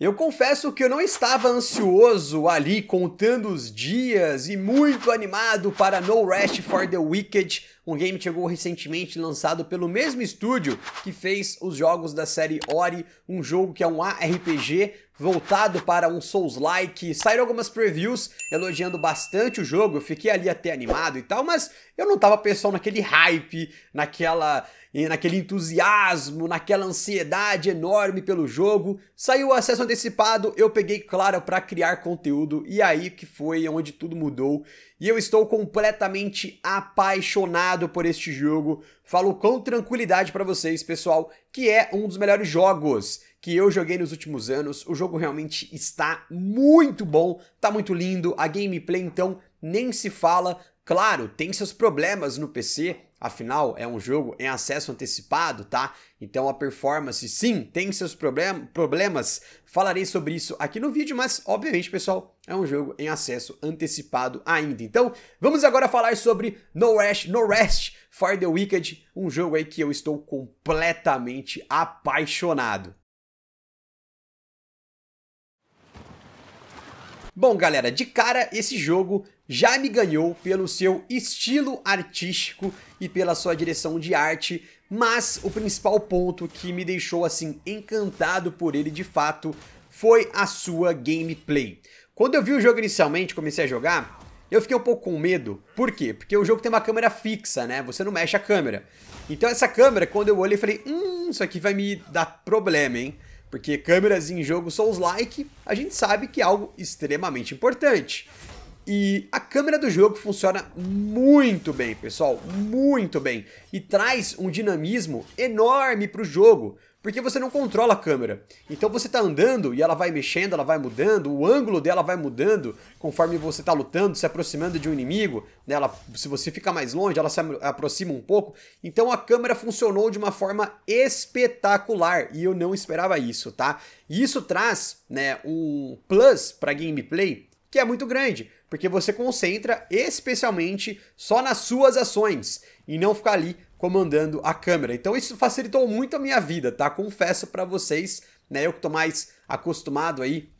Eu confesso que eu não estava ansioso ali contando os dias e muito animado para No Rest for the Wicked, um game que chegou recentemente lançado pelo mesmo estúdio que fez os jogos da série Ori, um jogo que é um ARPG voltado para um Souls-like. Saíram algumas previews elogiando bastante o jogo, eu fiquei ali até animado e tal, mas eu não tava pensando naquele hype, naquela, naquele entusiasmo, naquela ansiedade enorme pelo jogo. Saiu o acesso antecipado, eu peguei, claro, para criar conteúdo e aí que foi onde tudo mudou. E eu estou completamente apaixonado por este jogo. Falo com tranquilidade para vocês, pessoal, que é um dos melhores jogos que eu joguei nos últimos anos. O jogo realmente está muito bom, tá muito lindo. A gameplay então nem se fala. Claro, tem seus problemas no PC, afinal é um jogo em acesso antecipado, tá? Então a performance sim tem seus problem problemas. Falarei sobre isso aqui no vídeo, mas obviamente, pessoal, é um jogo em acesso antecipado ainda. Então, vamos agora falar sobre No Rest, No Rest for the Wicked, um jogo aí que eu estou completamente apaixonado. Bom, galera, de cara, esse jogo já me ganhou pelo seu estilo artístico e pela sua direção de arte, mas o principal ponto que me deixou, assim, encantado por ele de fato foi a sua gameplay. Quando eu vi o jogo inicialmente, comecei a jogar, eu fiquei um pouco com medo. Por quê? Porque o jogo tem uma câmera fixa, né? Você não mexe a câmera. Então essa câmera, quando eu olhei, falei, hum, isso aqui vai me dar problema, hein? Porque câmeras em jogo os like a gente sabe que é algo extremamente importante. E a câmera do jogo funciona muito bem, pessoal, muito bem. E traz um dinamismo enorme para o jogo porque você não controla a câmera. Então você está andando e ela vai mexendo, ela vai mudando, o ângulo dela vai mudando conforme você está lutando, se aproximando de um inimigo. Né? Ela, se você fica mais longe, ela se aproxima um pouco. Então a câmera funcionou de uma forma espetacular e eu não esperava isso, tá? E isso traz né, um plus para gameplay que é muito grande, porque você concentra especialmente só nas suas ações e não ficar ali comandando a câmera. Então isso facilitou muito a minha vida, tá? Confesso para vocês, né? Eu que tô mais acostumado aí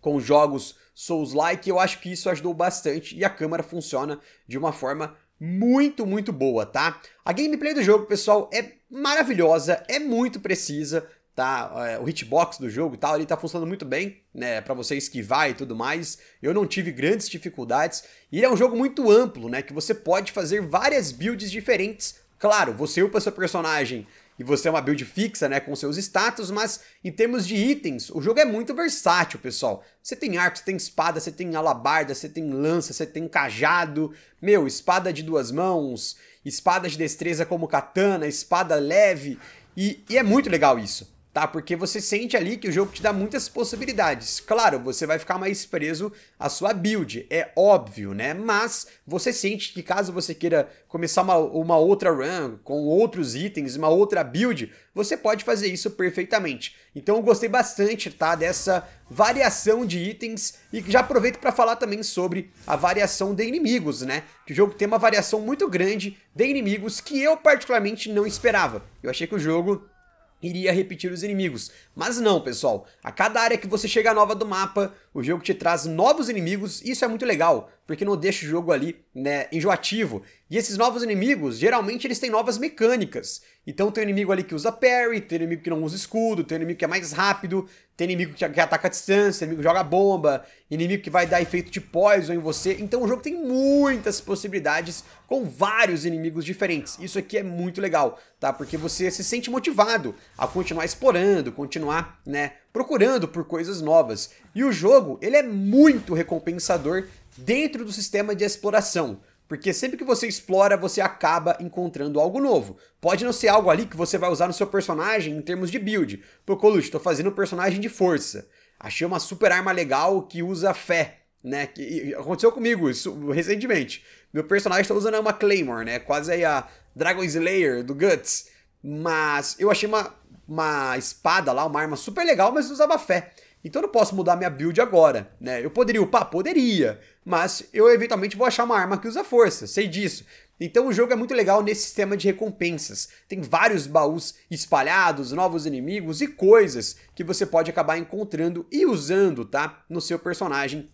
com jogos Souls-like, eu acho que isso ajudou bastante e a câmera funciona de uma forma muito, muito boa, tá? A gameplay do jogo, pessoal, é maravilhosa, é muito precisa, tá? É, o hitbox do jogo e tal, ele tá funcionando muito bem, né? Pra você esquivar e tudo mais. Eu não tive grandes dificuldades. E ele é um jogo muito amplo, né? Que você pode fazer várias builds diferentes Claro, você upa seu personagem e você é uma build fixa, né, com seus status, mas em termos de itens, o jogo é muito versátil, pessoal. Você tem arco, você tem espada, você tem alabarda, você tem lança, você tem cajado, meu, espada de duas mãos, espada de destreza como katana, espada leve, e, e é muito legal isso tá? Porque você sente ali que o jogo te dá muitas possibilidades. Claro, você vai ficar mais preso à sua build, é óbvio, né? Mas você sente que caso você queira começar uma, uma outra run com outros itens, uma outra build, você pode fazer isso perfeitamente. Então eu gostei bastante, tá? Dessa variação de itens e já aproveito para falar também sobre a variação de inimigos, né? Que o jogo tem uma variação muito grande de inimigos que eu particularmente não esperava. Eu achei que o jogo iria repetir os inimigos. Mas não, pessoal. A cada área que você chega nova do mapa, o jogo te traz novos inimigos, isso é muito legal, porque não deixa o jogo ali, né, enjoativo. E esses novos inimigos, geralmente eles têm novas mecânicas. Então tem um inimigo ali que usa parry, tem um inimigo que não usa escudo, tem um inimigo que é mais rápido, tem um inimigo que ataca a distância, um inimigo que joga bomba, inimigo que vai dar efeito de poison em você. Então o jogo tem muitas possibilidades com vários inimigos diferentes. Isso aqui é muito legal, tá? Porque você se sente motivado a continuar explorando, continuar, né, procurando por coisas novas. E o jogo, ele é muito recompensador dentro do sistema de exploração. Porque sempre que você explora, você acaba encontrando algo novo. Pode não ser algo ali que você vai usar no seu personagem em termos de build. Pô, Colucci, tô fazendo um personagem de força. Achei uma super arma legal que usa fé, né? Que, aconteceu comigo isso recentemente. Meu personagem tá usando uma Claymore, né? Quase aí a Dragon Slayer do Guts. Mas eu achei uma uma espada lá, uma arma super legal, mas usava fé. Então eu não posso mudar minha build agora, né? Eu poderia upar? Poderia, mas eu eventualmente vou achar uma arma que usa força, sei disso. Então o jogo é muito legal nesse sistema de recompensas. Tem vários baús espalhados, novos inimigos e coisas que você pode acabar encontrando e usando, tá? No seu personagem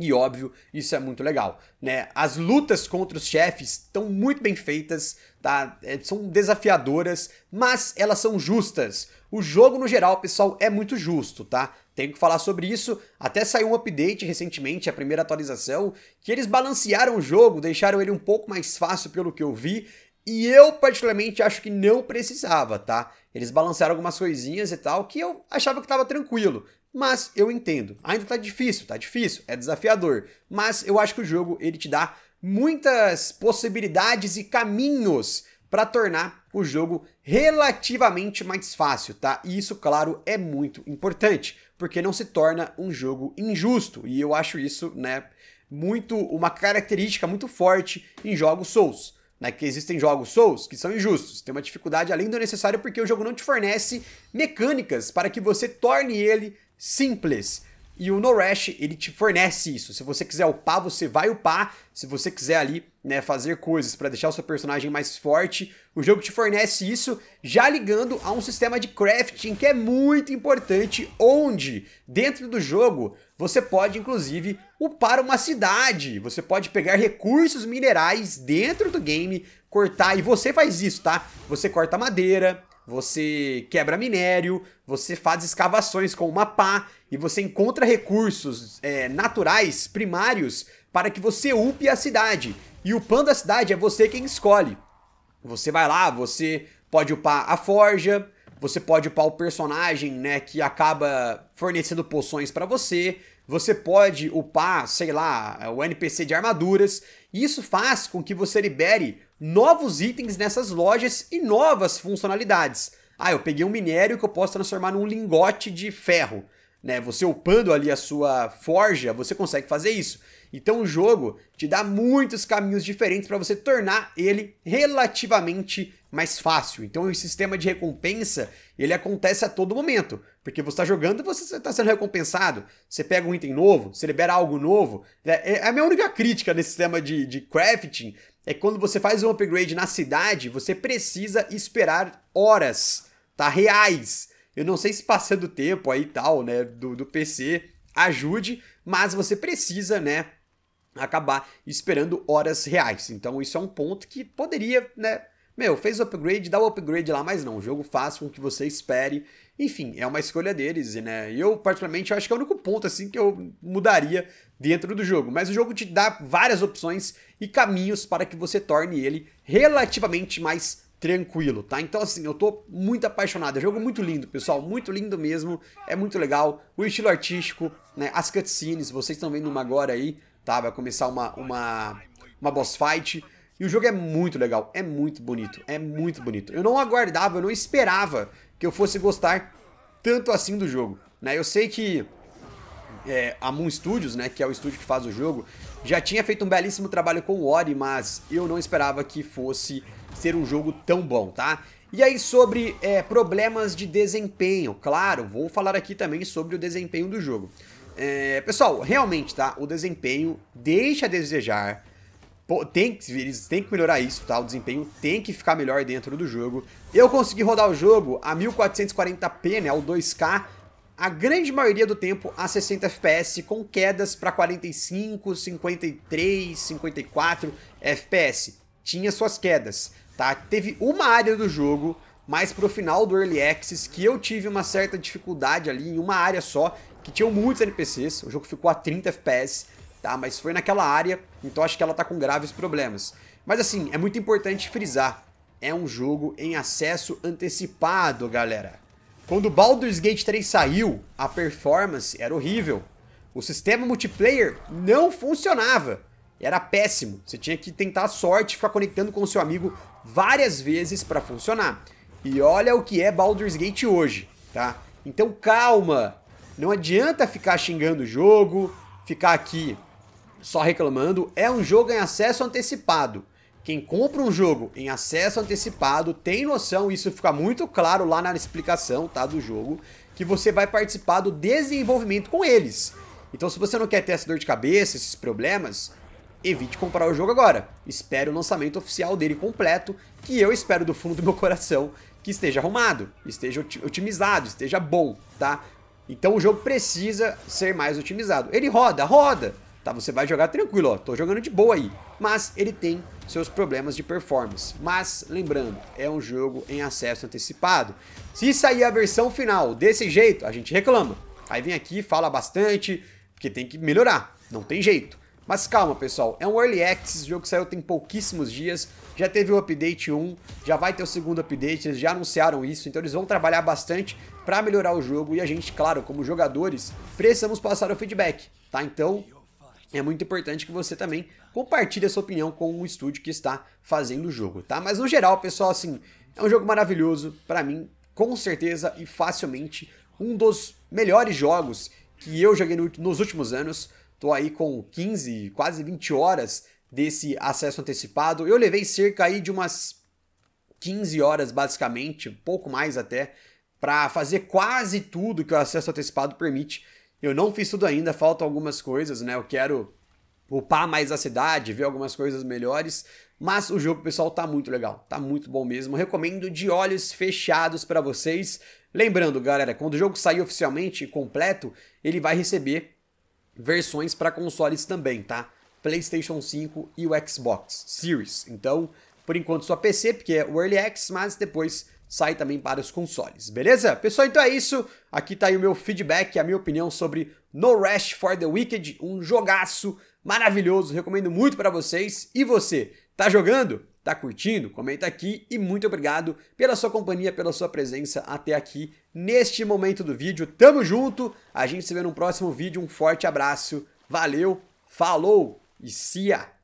e óbvio, isso é muito legal, né? As lutas contra os chefes estão muito bem feitas, tá? É, são desafiadoras, mas elas são justas. O jogo no geral, pessoal, é muito justo, tá? Tenho que falar sobre isso. Até saiu um update recentemente, a primeira atualização, que eles balancearam o jogo, deixaram ele um pouco mais fácil pelo que eu vi. E eu, particularmente, acho que não precisava, tá? Eles balancearam algumas coisinhas e tal, que eu achava que tava tranquilo. Mas eu entendo. Ainda tá difícil, tá difícil, é desafiador. Mas eu acho que o jogo ele te dá muitas possibilidades e caminhos para tornar o jogo relativamente mais fácil, tá? E isso, claro, é muito importante, porque não se torna um jogo injusto. E eu acho isso, né, muito uma característica muito forte em jogos Souls. Né, que existem jogos Souls que são injustos, tem uma dificuldade além do necessário porque o jogo não te fornece mecânicas para que você torne ele simples. E o Noresh, ele te fornece isso. Se você quiser upar, você vai upar. Se você quiser ali, né, fazer coisas para deixar o seu personagem mais forte, o jogo te fornece isso, já ligando a um sistema de crafting que é muito importante, onde dentro do jogo você pode inclusive upar uma cidade. Você pode pegar recursos minerais dentro do game, cortar e você faz isso, tá? Você corta madeira, você quebra minério, você faz escavações com uma pá e você encontra recursos é, naturais, primários, para que você upe a cidade. E o pan da cidade é você quem escolhe. Você vai lá, você pode upar a forja, você pode upar o personagem, né, que acaba fornecendo poções para você, você pode upar, sei lá, o NPC de armaduras. E isso faz com que você libere novos itens nessas lojas e novas funcionalidades. Ah, eu peguei um minério que eu posso transformar num lingote de ferro né? Você upando ali a sua forja, você consegue fazer isso. Então o jogo te dá muitos caminhos diferentes para você tornar ele relativamente mais fácil. Então o sistema de recompensa, ele acontece a todo momento, porque você está jogando, você está sendo recompensado. Você pega um item novo, você libera algo novo. É, é, é a minha única crítica nesse sistema de, de crafting é quando você faz um upgrade na cidade, você precisa esperar horas, tá? Reais eu não sei se passando o tempo aí e tal, né, do, do PC ajude, mas você precisa, né, acabar esperando horas reais. Então isso é um ponto que poderia, né, meu, fez o upgrade, dá o upgrade lá, mas não, o jogo faz com que você espere. Enfim, é uma escolha deles, né? eu, particularmente, acho que é o único ponto, assim, que eu mudaria dentro do jogo. Mas o jogo te dá várias opções e caminhos para que você torne ele relativamente mais tranquilo, tá? Então, assim, eu tô muito apaixonado. É um jogo muito lindo, pessoal. Muito lindo mesmo. É muito legal. O estilo artístico, né? As cutscenes, vocês estão vendo uma agora aí, tá? Vai começar uma, uma, uma boss fight. E o jogo é muito legal. É muito bonito. É muito bonito. Eu não aguardava, eu não esperava que eu fosse gostar tanto assim do jogo, né? Eu sei que... É, a Moon Studios, né, que é o estúdio que faz o jogo, já tinha feito um belíssimo trabalho com o Ori, mas eu não esperava que fosse ser um jogo tão bom, tá? E aí sobre é, problemas de desempenho, claro, vou falar aqui também sobre o desempenho do jogo. É, pessoal, realmente, tá? O desempenho deixa a desejar. Pô, tem que, eles têm que melhorar isso, tá? O desempenho tem que ficar melhor dentro do jogo. Eu consegui rodar o jogo a 1440p, né? O 2K. A grande maioria do tempo a 60 FPS, com quedas para 45, 53, 54 FPS tinha suas quedas, tá? Teve uma área do jogo, mas pro final do Early Access, que eu tive uma certa dificuldade ali em uma área só, que tinham muitos NPCs, o jogo ficou a 30 FPS, tá? Mas foi naquela área, então acho que ela tá com graves problemas. Mas assim, é muito importante frisar, é um jogo em acesso antecipado, galera. Quando Baldur's Gate 3 saiu, a performance era horrível. O sistema multiplayer não funcionava era péssimo. Você tinha que tentar a sorte, ficar conectando com o seu amigo várias vezes para funcionar. E olha o que é Baldur's Gate hoje, tá? Então calma, não adianta ficar xingando o jogo, ficar aqui só reclamando. É um jogo em acesso antecipado. Quem compra um jogo em acesso antecipado tem noção, isso fica muito claro lá na explicação tá, do jogo, que você vai participar do desenvolvimento com eles. Então se você não quer ter essa dor de cabeça, esses problemas, evite comprar o jogo agora. Espere o lançamento oficial dele completo, que eu espero do fundo do meu coração que esteja arrumado, esteja otimizado, esteja bom, tá? Então o jogo precisa ser mais otimizado. Ele roda, roda, tá? Você vai jogar tranquilo, ó, tô jogando de boa aí. Mas ele tem seus problemas de performance. Mas, lembrando, é um jogo em acesso antecipado. Se sair a versão final desse jeito, a gente reclama. Aí vem aqui, fala bastante, porque tem que melhorar, não tem jeito. Mas calma, pessoal, é um Early Access, o jogo saiu tem pouquíssimos dias, já teve o update 1, já vai ter o segundo update, eles já anunciaram isso, então eles vão trabalhar bastante para melhorar o jogo e a gente, claro, como jogadores, precisamos passar o feedback, tá? Então, é muito importante que você também compartilhe a sua opinião com o estúdio que está fazendo o jogo, tá? Mas no geral, pessoal, assim, é um jogo maravilhoso, para mim, com certeza e facilmente um dos melhores jogos que eu joguei no, nos últimos anos, Tô aí com 15, quase 20 horas desse acesso antecipado. Eu levei cerca aí de umas 15 horas basicamente, pouco mais até, para fazer quase tudo que o acesso antecipado permite. Eu não fiz tudo ainda, faltam algumas coisas, né? Eu quero upar mais a cidade, ver algumas coisas melhores, mas o jogo, pessoal, tá muito legal, tá muito bom mesmo. Recomendo de olhos fechados para vocês. Lembrando, galera, quando o jogo sair oficialmente completo, ele vai receber versões para consoles também, tá? PlayStation 5 e o Xbox Series. Então, por enquanto só PC, porque é o Early Access, mas depois sai também para os consoles, beleza? Pessoal, então é isso. Aqui tá aí o meu feedback, a minha opinião sobre No Rush for the Wicked, um jogaço maravilhoso, recomendo muito para vocês. E você, tá jogando? Tá curtindo? Comenta aqui e muito obrigado pela sua companhia, pela sua presença até aqui neste momento do vídeo. Tamo junto, a gente se vê no próximo vídeo. Um forte abraço, valeu, falou e cia!